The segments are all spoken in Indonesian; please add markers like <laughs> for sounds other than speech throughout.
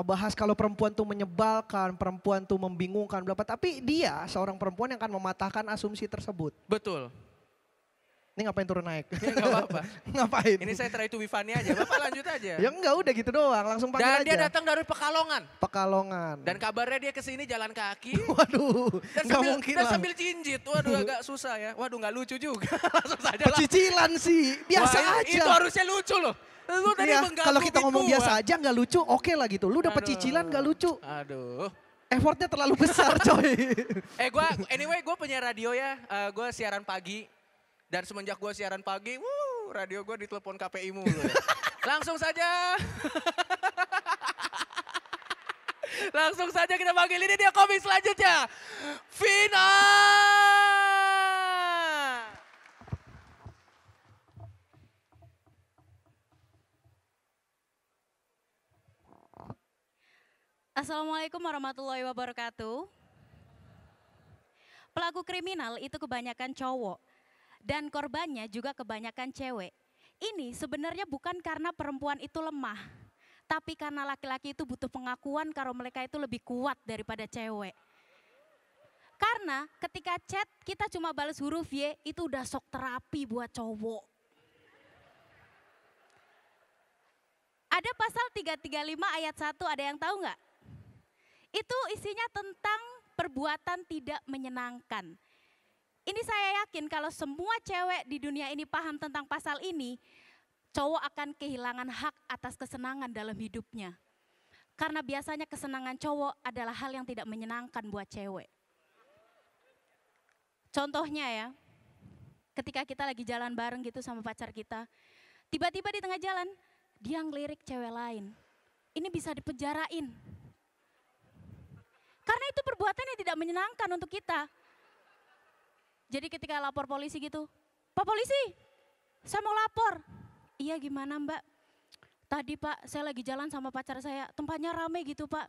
bahas kalau perempuan tuh menyebalkan, perempuan tuh membingungkan, berapa? Tapi dia seorang perempuan yang akan mematahkan asumsi tersebut. Betul. Ini ngapain turun naik? Ya, <laughs> apa-apa. <laughs> ngapain? Ini saya try to be funny aja. Bapak lanjut aja. <laughs> ya enggak udah gitu doang, langsung panggil Dan aja. dia datang dari Pekalongan. Pekalongan. Dan kabarnya dia kesini jalan kaki. Waduh, dan sambil, mungkin Dan lah. sambil cincit, waduh agak susah ya. Waduh nggak lucu juga. langsung saja lah. Pecicilan sih, biasa Wah, aja. Itu harusnya lucu loh. Lu tadi iya, Kalau kita ngomong gua. biasa aja nggak lucu, oke okay lah gitu. Lu dapet pecicilan cicilan nggak lucu. Aduh. Effortnya terlalu besar <laughs> coy. eh gue, anyway gue punya radio ya. Uh, eh, gue siaran pagi. Dan semenjak gue siaran pagi, wuh, radio gue ditelepon KPI mulu. <laughs> Langsung saja. <laughs> Langsung saja kita panggil ini dia komik selanjutnya. Final. Assalamualaikum warahmatullahi wabarakatuh. Pelaku kriminal itu kebanyakan cowok dan korbannya juga kebanyakan cewek. Ini sebenarnya bukan karena perempuan itu lemah, tapi karena laki-laki itu butuh pengakuan kalau mereka itu lebih kuat daripada cewek. Karena ketika chat kita cuma balas huruf Y itu udah sok terapi buat cowok. Ada pasal 335 ayat 1 ada yang tahu nggak? itu isinya tentang perbuatan tidak menyenangkan. Ini saya yakin kalau semua cewek di dunia ini paham tentang pasal ini, cowok akan kehilangan hak atas kesenangan dalam hidupnya. Karena biasanya kesenangan cowok adalah hal yang tidak menyenangkan buat cewek. Contohnya ya, ketika kita lagi jalan bareng gitu sama pacar kita, tiba-tiba di tengah jalan dia ngelirik cewek lain. Ini bisa dipenjarain. Karena itu perbuatan yang tidak menyenangkan untuk kita. Jadi ketika lapor polisi gitu, Pak polisi, saya mau lapor. Iya gimana mbak? Tadi pak, saya lagi jalan sama pacar saya, tempatnya rame gitu pak.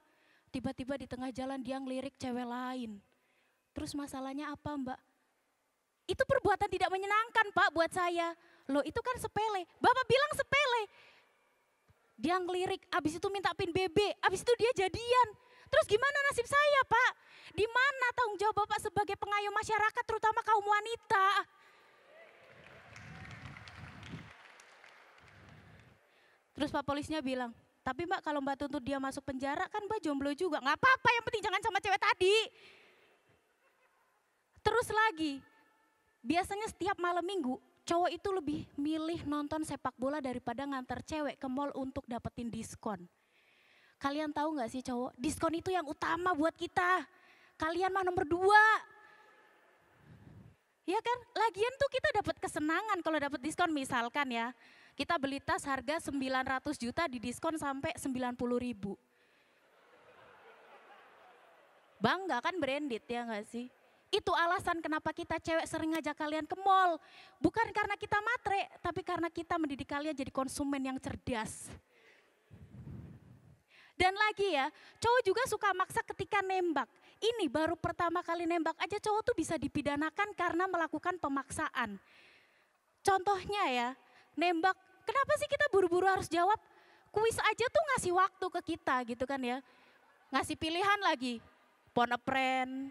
Tiba-tiba di tengah jalan dia ngelirik cewek lain. Terus masalahnya apa mbak? Itu perbuatan tidak menyenangkan pak buat saya. Loh itu kan sepele, bapak bilang sepele. Dia ngelirik, abis itu minta pin BB, abis itu dia jadian. Terus gimana nasib saya Pak? Di mana tanggung jawab Bapak sebagai pengayom masyarakat terutama kaum wanita? Terus Pak Polisnya bilang, tapi Mbak kalau Mbak tuntut dia masuk penjara kan Mbak jomblo juga. Nggak apa-apa yang penting jangan sama cewek tadi. Terus lagi, biasanya setiap malam minggu cowok itu lebih milih nonton sepak bola daripada ngantar cewek ke mall untuk dapetin diskon. Kalian tahu nggak sih cowok, diskon itu yang utama buat kita. Kalian mah nomor dua. Ya kan, lagian tuh kita dapat kesenangan kalau dapat diskon misalkan ya. Kita beli tas harga 900 juta di diskon sampai 90 ribu. Bangga kan branded ya nggak sih? Itu alasan kenapa kita cewek sering ngajak kalian ke mall. Bukan karena kita matre, tapi karena kita mendidik kalian jadi konsumen yang cerdas. Dan lagi ya, cowok juga suka maksa ketika nembak. Ini baru pertama kali nembak aja cowok tuh bisa dipidanakan karena melakukan pemaksaan. Contohnya ya, nembak, kenapa sih kita buru-buru harus jawab? Kuis aja tuh ngasih waktu ke kita gitu kan ya. Ngasih pilihan lagi, phone a friend,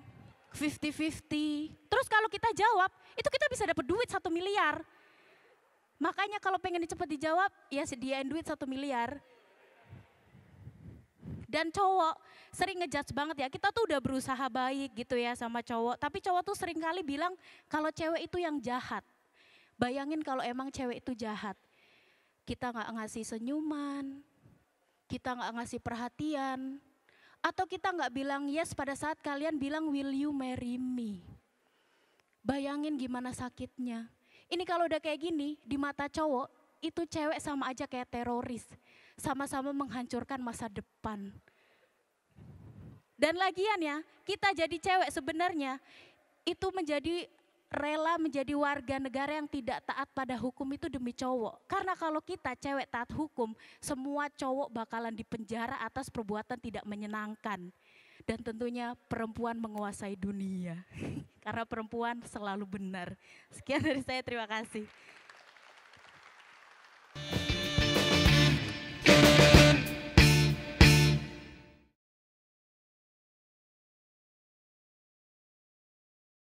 50-50. Terus kalau kita jawab, itu kita bisa dapat duit satu miliar. Makanya kalau pengen cepat dijawab, ya sediain duit satu miliar. Dan cowok sering ngejudge banget ya. Kita tuh udah berusaha baik gitu ya sama cowok. Tapi cowok tuh sering kali bilang kalau cewek itu yang jahat. Bayangin kalau emang cewek itu jahat. Kita nggak ngasih senyuman, kita nggak ngasih perhatian, atau kita nggak bilang yes pada saat kalian bilang will you marry me. Bayangin gimana sakitnya. Ini kalau udah kayak gini, di mata cowok, itu cewek sama aja kayak teroris. Sama-sama menghancurkan masa depan. Dan lagian ya, kita jadi cewek sebenarnya itu menjadi rela menjadi warga negara yang tidak taat pada hukum itu demi cowok. Karena kalau kita cewek taat hukum, semua cowok bakalan dipenjara atas perbuatan tidak menyenangkan. Dan tentunya perempuan menguasai dunia. <laughs> Karena perempuan selalu benar. Sekian dari saya, terima kasih.